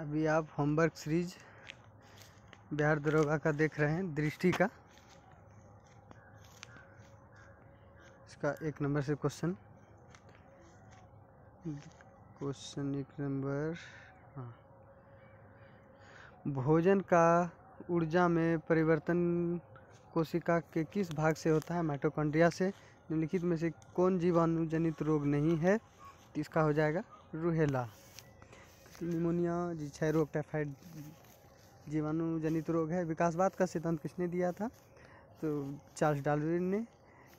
अभी आप homework series Bihar दरोगा का देख रहे हैं दृष्टि का इसका एक नंबर से क्वेश्चन क्वेश्चन एक नंबर हाँ। भोजन का ऊर्जा में परिवर्तन कोशिका के किस भाग से होता है माइटोकॉन्ड्रिया से निम्नलिखित में से कौन जीवाणुजनित रोग नहीं है तो इसका हो जाएगा रूहेला निमोनिया जी क्षय रोग टाइफाइड जीवाणु जनित रोग है विकासवाद का सिद्धांत किसने दिया था तो चार्ल्स डार्विन ने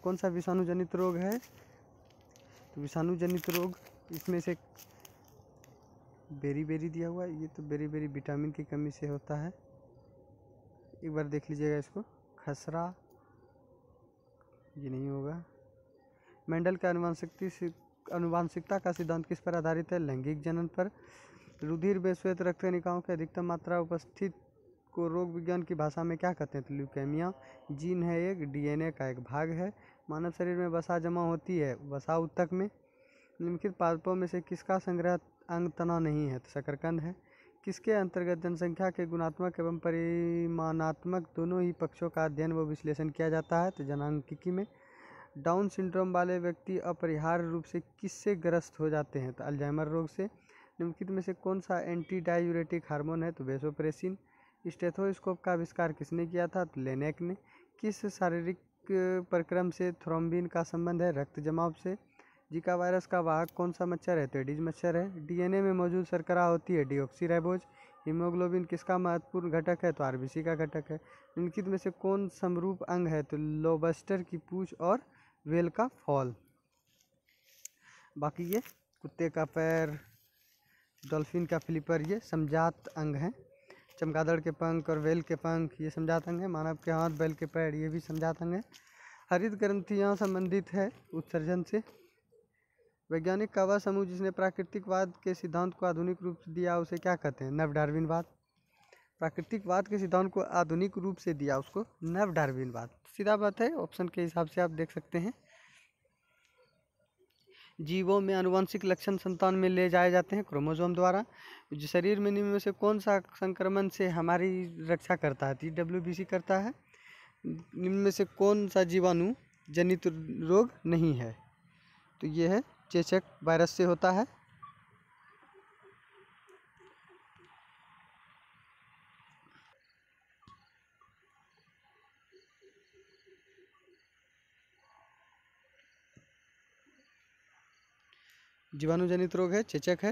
कौन सा विषाणु जनित रोग है तो विषाणु जनित रोग इसमें से बेरी बेरी दिया हुआ है ये तो बेरी बेरी विटामिन की कमी से होता है एक बार देख लीजिएगा इसको खसरा ये नहीं होगा मेंडल का अनुवांशिकता अनुवांशिकता का सिद्धांत किस पर आधारित है लैंगिक जनन पर रुधिर में श्वेत रक्त निकाओं की अधिकतम मात्रा उपस्थित को रोग विज्ञान की भाषा में क्या कहते हैं तो ल्यूकेमिया जीन है एक डीएनए का एक भाग है मानव शरीर में वसा जमा होती है वसा उत्तक में निम्नलिखित पादपों में से किसका संग्रह अंग तना नहीं है तो शकरकंद है किसके अंतर्गत जनसंख्या के गुणात्मक एवं परिमाणात्मक दोनों ही पक्षों का अध्ययन व विश्लेषण किया जाता है तो जनांकिकी में डाउन सिंड्रोम वाले व्यक्ति अपरिहार्य रूप से किससे ग्रस्त हो जाते हैं तो अल्जाइमर रोग से निम्नलिखित में से कौन सा एंटी डायूरेटिक हार्मोन है तो वेसोप्रेसिन स्टेथोस्कोप का आविष्कार किसने किया था तो लेनेक ने किस शारीरिक प्रक्रम से थ्रोम्बिन का संबंध है रक्त जमाव से जिका वायरस का वाहक कौन सा मच्छर है तो एडिज मच्छर है डीएनए में मौजूद सरकरा होती है डीऑक्सीराइबोज हीमोग्लोबिन किसका महत्वपूर्ण घटक है तो आरबीसी का घटक है निम्नलिखित में से कौन समरूप अंग है तो लोबस्टर की पूछ और वेल का फॉल बाकी ये कुत्ते का पैर डॉल्फिन का फ्लिपर ये समझात अंग है चमगादड़ के पंख और वेल के पंख ये समझात अंग है मानव के हाथ बैल के पैर ये भी समझात अंग है हरित ग्रंथियाँ संबंधित है उत्सर्जन से वैज्ञानिक कावा समूह जिसने प्राकृतिकवाद के सिद्धांत को आधुनिक रूप से दिया उसे क्या कहते हैं नव डार्विनवाद प्राकृतिकवाद के सिद्धांत को आधुनिक रूप से दिया उसको नव डार्विनवाद सीधा बात है ऑप्शन के हिसाब से आप देख सकते हैं जीवों में अनुवंशिक लक्षण संतान में ले जाए जाते हैं क्रोमोजोम द्वारा जो शरीर में निम्न में से कौन सा संक्रमण से हमारी रक्षा करता है टी डब्ल्यू बी सी करता है निम्न में से कौन सा जीवाणु जनित रोग नहीं है तो ये है चेचक वायरस से होता है जीवाणुजनित रोग है चेचक है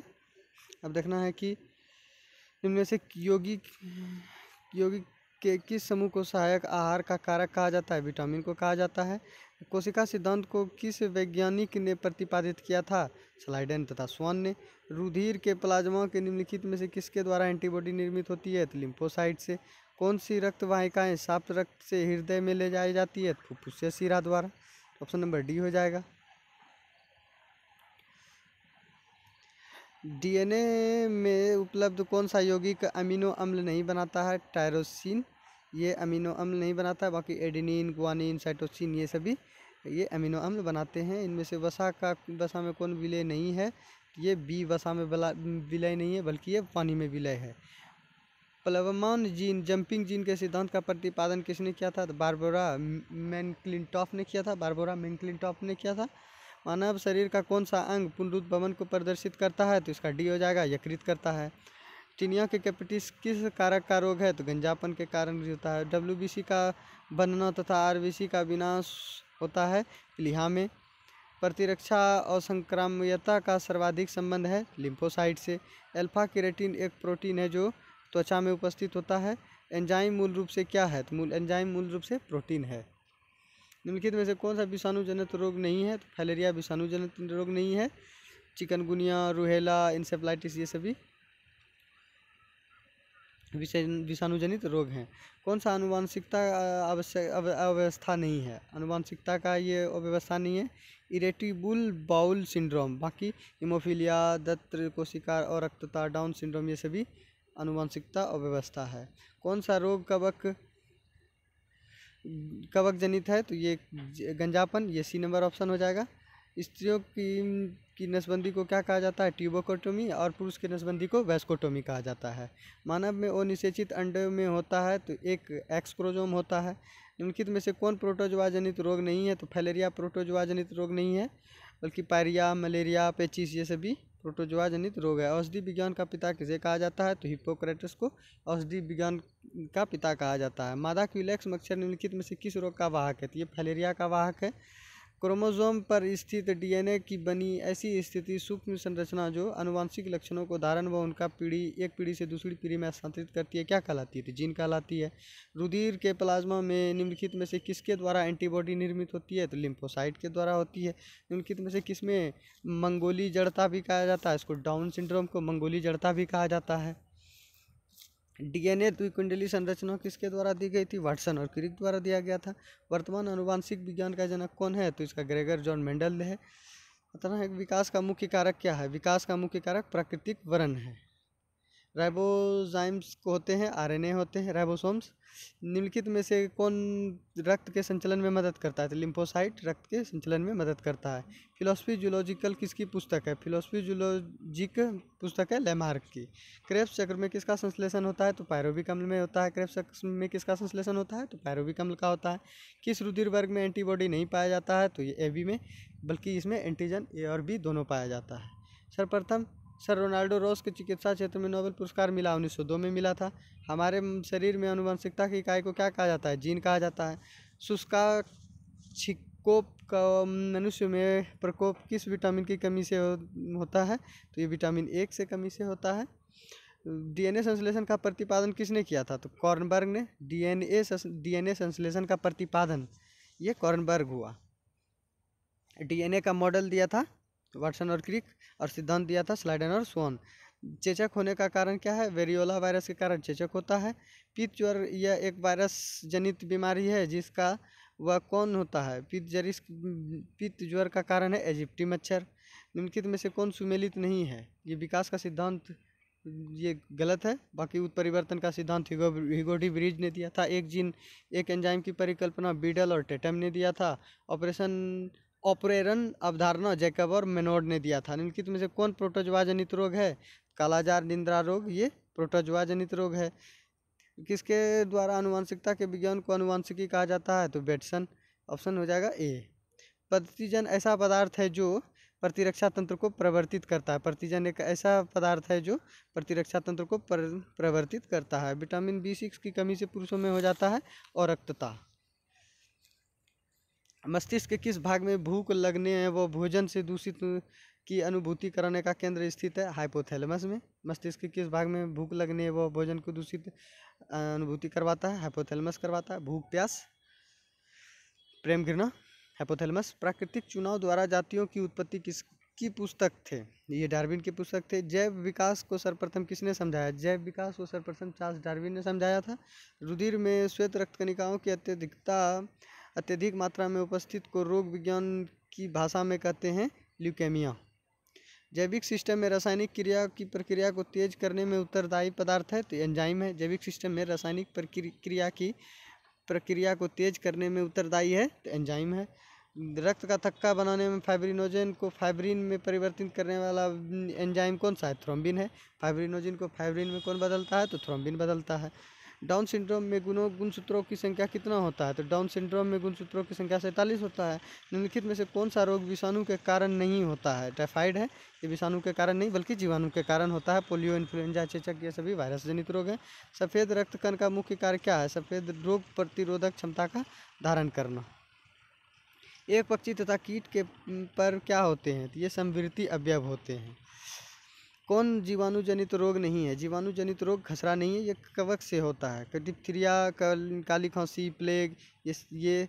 अब देखना है कि इनमें से योगी योगी के किस समूह को सहायक आहार का कारक कहा जाता है विटामिन को कहा जाता है कोशिका सिद्धांत को किस वैज्ञानिक ने प्रतिपादित किया था स्लाइडन तथा स्वान ने रुधिर के प्लाज्मा के निम्नलिखित में से किसके द्वारा एंटीबॉडी निर्मित होती है तो लिम्फोसाइट से कौन सी रक्त वाहिकाएँ साफ रक्त से हृदय में ले जाई जाती है तो फुफ्फुस से सिरा द्वारा ऑप्शन नंबर डी हो जाएगा डीएनए में उपलब्ध कौन सा यौगिक अमीनो अम्ल नहीं बनाता है टायरोसिन ये अमीनो अम्ल नहीं बनाता है बाकी एडिनिन ग्वानिन साइटोसिन ये सभी ये अमीनो अम्ल बनाते हैं इनमें से वसा का वसा में कौन विलय नहीं है ये बी वसा में विलय नहीं है बल्कि ये पानी में विलय है प्लवमान जीन जंपिंग जीन के सिद्धांत का प्रतिपादन किसने किया था तो बारबोरा मैनक्लिनटॉफ ने किया था बारबोरा मैनक्लिनटॉफ ने किया था मानव शरीर का कौन सा अंग पुनरुद्भवन को प्रदर्शित करता है तो इसका डी हो जाएगा यकृत करता है टीनिया के कैपिटिस किस कारक का रोग है तो गंजापन के कारण भी होता है डब्ल्यू का बनना तथा आर का विनाश होता है लिहा में प्रतिरक्षा और संक्राम्यता का सर्वाधिक संबंध है लिम्फोसाइट से अल्फा केरेटिन एक प्रोटीन है जो त्वचा में उपस्थित होता है एंजाइम मूल रूप से क्या है तो मूल एंजाइम मूल रूप से प्रोटीन है निम्नलिखित में से कौन सा विषाणुजनित रोग नहीं है तो फैलेरिया विषाणुजनित रोग नहीं है चिकनगुनिया रूहेला इंसेफ्लाइटिस ये सभी विषाणुजनित रोग हैं कौन सा अनुवांशिकता आवश्यक अव्यवस्था नहीं है अनुवांशिकता का ये अव्यवस्था नहीं है इरेटिबुल बाउल सिंड्रोम बाकी इमोफिलिया दत् कोशिका और रक्तता डाउन सिंड्रोम ये सभी अनुवांशिकता अव्यवस्था है कौन सा रोग कवक कवक जनित है तो ये गंजापन ये सी नंबर ऑप्शन हो जाएगा स्त्रियों की की नसबंदी को क्या कहा जाता है ट्यूबोकोटोमी और पुरुष की नसबंदी को वेस्कोटोमी कहा जाता है मानव में अनिषेचित अंडे में होता है तो एक एक्स होता है निम्नलिखित में से कौन प्रोटोजवा जनित रोग नहीं है तो फैलेरिया प्रोटोजवा जनित रोग नहीं है बल्कि पायरिया मलेरिया पेचिस ये सभी प्रोटोजोआ जनित रोग है औषधि विज्ञान का पिता किसे कहा जाता है तो हिप्पोक्रेटस को औषधि विज्ञान का पिता कहा जाता है मादा क्यूलेक्स मच्छर निम्नलिखित में से किस रोग का वाहक है तो ये फलेरिया का वाहक है क्रोमोसोम पर स्थित डीएनए की बनी ऐसी स्थिति सूक्ष्म संरचना जो अनुवांशिक लक्षणों को धारण व उनका पीढ़ी एक पीढ़ी से दूसरी पीढ़ी में स्थानांतरित करती है क्या कहलाती है तो जीन कहलाती है रुधिर के प्लाज्मा में निम्नलिखित में से किसके द्वारा एंटीबॉडी निर्मित होती है तो लिम्फोसाइट के द्वारा होती है निम्नलिखित में से किसमें मंगोली जड़ता भी कहा जाता है इसको डाउन सिंड्रोम को मंगोली जड़ता भी कहा जाता है डीएनए द्विकुंडली संरचना किसके द्वारा दी गई थी वाटसन और क्रिक द्वारा दिया गया था वर्तमान अनुवांशिक विज्ञान का जनक कौन है तो इसका ग्रेगर जॉन मेंडल है अतः विकास का मुख्य कारक क्या है विकास का मुख्य कारक प्राकृतिक वर्ण है राइबोजाइम्स होते हैं आरएनए होते हैं राइबोसोम्स निम्नलिखित में से कौन रक्त के संचलन में मदद करता है तो लिम्फोसाइट रक्त के संचलन में मदद करता है फिलोसफी जूलॉजिकल किसकी पुस्तक है फिलोसफी जूलॉजिक पुस्तक है लेमार्क की क्रेप्स चक्र में किसका संश्लेषण होता है तो पैरोविक अम्ल में होता है क्रेप्स चक्र में किसका संश्लेषण होता है तो पैरोविक अम्ल का होता है किस रुधिर वर्ग में एंटीबॉडी नहीं पाया जाता है तो ये ए में बल्कि इसमें एंटीजन ए और बी दोनों पाया जाता है सर्वप्रथम सर रोनाल्डो रोस के चिकित्सा क्षेत्र में नोबेल पुरस्कार मिला 1902 में मिला था हमारे शरीर में अनुवंशिकता की इकाई को क्या कहा जाता है जीन कहा जाता है शुष्का छिकोप का मनुष्य में प्रकोप किस विटामिन की कमी से होता है तो ये विटामिन एक से कमी से होता है डीएनए संश्लेषण का प्रतिपादन किसने किया था तो कॉर्नबर्ग ने डीएनए डीएनए संश्लेषण का प्रतिपादन ये कॉर्नबर्ग हुआ डीएनए का मॉडल दिया था वाटसन और क्रिक और सिद्धांत दिया था स्लाइडन और सोन चेचक होने का कारण क्या है वेरियोला वायरस के कारण चेचक होता है पित ज्वर यह एक वायरस जनित बीमारी है जिसका वह कौन होता है पित जरिस पित्त ज्वर का कारण है एजिप्टी मच्छर निम्नलिखित में से कौन सुमेलित नहीं है ये विकास का सिद्धांत ये गलत है बाकी उत्परिवर्तन का सिद्धांत हिगोडी ब्रिज ने दिया था एक जीन एक एंजाइम की परिकल्पना बीडल और टेटम ने दिया था ऑपरेशन ऑपरेरन अवधारणा जैकब और मेनोड ने दिया था निम्नलिखित तो में से कौन प्रोटोजवा जनित रोग है कालाजार निंद्रा रोग ये प्रोटोजवा जनित रोग है किसके द्वारा अनुवांशिकता के विज्ञान को अनुवांशिकी कहा जाता है तो बेटसन ऑप्शन हो जाएगा ए प्रतिजन ऐसा पदार्थ है जो प्रतिरक्षा तंत्र को प्रवर्तित करता है प्रतिजन एक ऐसा पदार्थ है जो प्रतिरक्षा तंत्र को प्रवर्तित करता है विटामिन बी सिक्स की कमी से पुरुषों में हो जाता है और रक्तता मस्तिष्क के किस भाग में भूख लगने हैं व भोजन से दूषित की अनुभूति कराने का केंद्र स्थित है हाइपोथैलेमस में मस्तिष्क के किस भाग में भूख लगने व भोजन को दूषित अनुभूति करवाता है हाइपोथैलेमस करवाता है भूख प्यास प्रेम घृणा हाइपोथैलेमस प्राकृतिक चुनाव द्वारा जातियों की उत्पत्ति किस की पुस्तक थे ये डार्विन की पुस्तक थे जैव विकास को सर्वप्रथम किसने समझाया जैव विकास को सर्वप्रथम चार्ल्स डार्विन ने समझाया था रुधिर में श्वेत रक्त कणिकाओं की अत्यधिकता अत्यधिक मात्रा में उपस्थित को रोग विज्ञान की भाषा में कहते हैं ल्यूकेमिया जैविक सिस्टम में रासायनिक क्रिया की प्रक्रिया को तेज करने में उत्तरदायी पदार्थ है तो एंजाइम है जैविक सिस्टम में रासायनिक प्रक्रिया की प्रक्रिया को तेज करने में उत्तरदायी है तो एंजाइम है रक्त का थक्का बनाने में फाइब्रिनोजन को फाइब्रिन में परिवर्तित करने वाला एंजाइम कौन सा है थ्रोम्बिन है फाइब्रिनोजन को फाइब्रिन में कौन बदलता है तो थ्रोम्बिन बदलता है डाउन सिंड्रोम में गुणों गुणसूत्रों की संख्या कितना होता है तो डाउन सिंड्रोम में गुणसूत्रों की संख्या सैंतालीस होता है निम्नलिखित में से कौन सा रोग विषाणु के कारण नहीं होता है टाइफाइड है ये विषाणु के कारण नहीं बल्कि जीवाणु के कारण होता है पोलियो इन्फ्लुएंजा चेचक ये सभी वायरस जनित रोग हैं सफ़ेद कण का मुख्य कार्य क्या है सफ़ेद रोग प्रतिरोधक क्षमता का धारण करना एक पक्षी तथा कीट के पर क्या होते हैं तो ये समवृत्ति अवयव होते हैं कौन जीवाणु जनित रोग नहीं है जीवाणु जनित रोग खसरा नहीं है ये कवक से होता है डिप्थीरिया काली खांसी प्लेग ये ये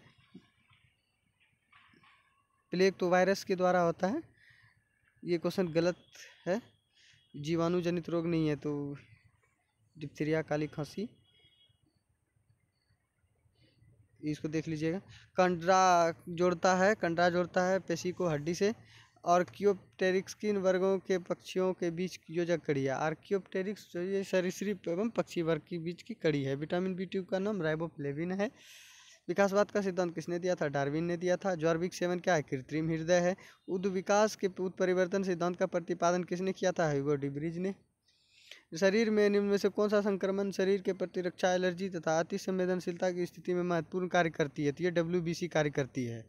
प्लेग तो वायरस के द्वारा होता है ये क्वेश्चन गलत है जीवाणु जनित रोग नहीं है तो डिप्थीरिया काली खांसी इसको देख लीजिएगा कंडरा जोड़ता है कंडरा जोड़ता है पेशी को हड्डी से किन वर्गों के पक्षियों के बीच की योजक कड़ी है आर्कियोप्टेरिक्स जो ये सरीसृप एवं पक्षी वर्ग के बीच की कड़ी है विटामिन बी ट्यूब का नाम राइबोफ्लेविन है विकासवाद का सिद्धांत किसने दिया था डार्विन ने दिया था जॉर्विक सेवन क्या है कृत्रिम हृदय है विकास के उत्परिवर्तन सिद्धांत का प्रतिपादन किसने किया था हिगो डिब्रिज ने शरीर में निम्न में से कौन सा संक्रमण शरीर के प्रतिरक्षा एलर्जी तथा अति संवेदनशीलता की स्थिति में महत्वपूर्ण कार्य करती है तो ये डब्ल्यू कार्य करती है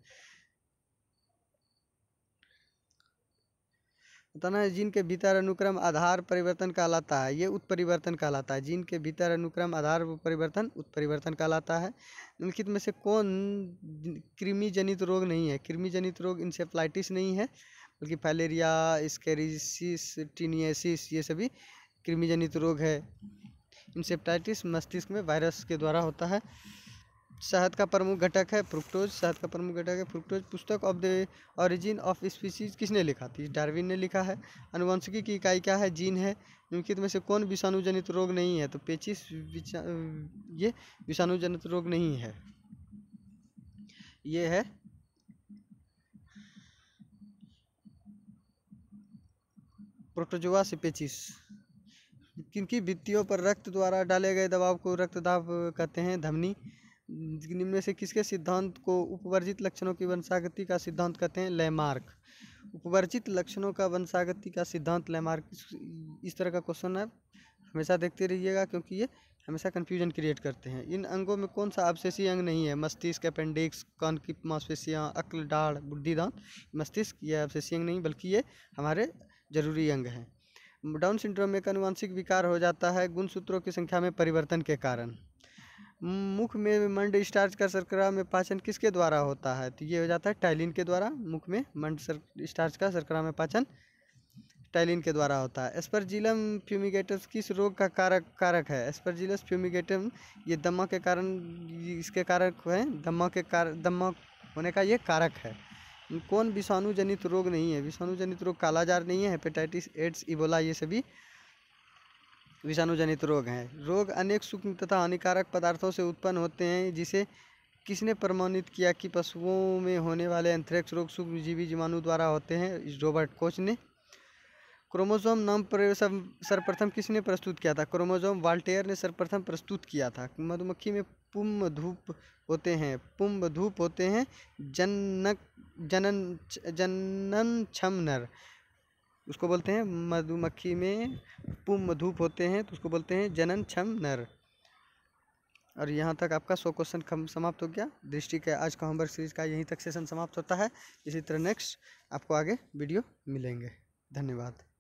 तना जीन के भीतर अनुक्रम आधार परिवर्तन कहलाता है ये उत्परिवर्तन कहलाता है जीन के भीतर अनुक्रम आधार परिवर्तन उत्परिवर्तन कहलाता है निम्नलिखित में से कौन कृमि जनित रोग नहीं है कृमि जनित रोग इंसेफ्लाइटिस नहीं है बल्कि फाइलेरिया स्केरिसिस टीनियसिस ये सभी कृमि जनित रोग है इंसेफ्लाइटिस मस्तिष्क में वायरस के द्वारा होता है शहद का प्रमुख घटक है फ्रुक्टोज शहद का प्रमुख घटक है फ्रुक्टोज पुस्तक of the origin of species किसने लिखा थी डार्विन ने लिखा है अनुवंशिकी की इकाई क्या है जीन है निम्नलिखित में से कौन विषाणुजनित रोग नहीं है तो पेचिस ये विषाणुजनित रोग नहीं है ये है प्रोटोजोआ से पेचिस किनकी भित्तियों पर रक्त द्वारा डाले गए दबाव को रक्तदाब कहते हैं धमनी निम्न से किसके सिद्धांत को उपवर्जित लक्षणों की वंशागति का सिद्धांत कहते हैं लैमार्क उपवर्जित लक्षणों का वंशागति का सिद्धांत लैमार्क इस तरह का क्वेश्चन है हमेशा देखते रहिएगा क्योंकि ये हमेशा कन्फ्यूजन क्रिएट करते हैं इन अंगों में कौन सा अवशेषी अंग नहीं है मस्तिष्क अपेंडिक्स कान की मांसपेशियाँ अक्ल डाढ़ बुद्धिदांत मस्तिष्क ये अवशेषी अंग नहीं बल्कि ये हमारे जरूरी अंग हैं डाउन सिंड्रोम एक अनुवांशिक विकार हो जाता है गुणसूत्रों की संख्या में परिवर्तन के कारण मुख में मंड स्टार्च का शर्करा में पाचन किसके द्वारा होता है तो ये हो जाता है टाइलिन के द्वारा मुख में मंड स्टार्च का शर्करा में पाचन टाइलिन के द्वारा होता है एस्परजिलम फ्यूमिगेटस किस रोग का कारक कारक है एस्परजिलस फ्यूमिगेटम ये दमा के कारण इसके कारक है दमा के कार दमा होने का ये कारक है कौन विषाणु जनित रोग नहीं है विषाणु जनित रोग कालाजार नहीं है हेपेटाइटिस एड्स इबोला ये सभी विषाणुजनित रोग हैं रोग अनेक सूक्ष्म तथा हानिकारक पदार्थों से उत्पन्न होते हैं जिसे किसने प्रमाणित किया कि पशुओं में होने वाले एंथ्रेक्स रोग सूक्ष्मजीवी जीवाणु द्वारा होते हैं रॉबर्ट कोच ने क्रोमोसोम नाम सर्वप्रथम किसने प्रस्तुत किया था क्रोमोसोम वाल्टेयर ने सर्वप्रथम प्रस्तुत किया था मधुमक्खी में पुम धूप होते हैं पुम्ब धूप होते हैं जनक जनन जनन क्षम नर उसको बोलते हैं मधुमक्खी में पुम मधुप होते हैं तो उसको बोलते हैं जनन छम नर और यहाँ तक आपका सौ क्वेश्चन समाप्त हो गया दृष्टि का आज का होमवर्क सीरीज का यहीं तक सेशन समाप्त होता है इसी तरह नेक्स्ट आपको आगे वीडियो मिलेंगे धन्यवाद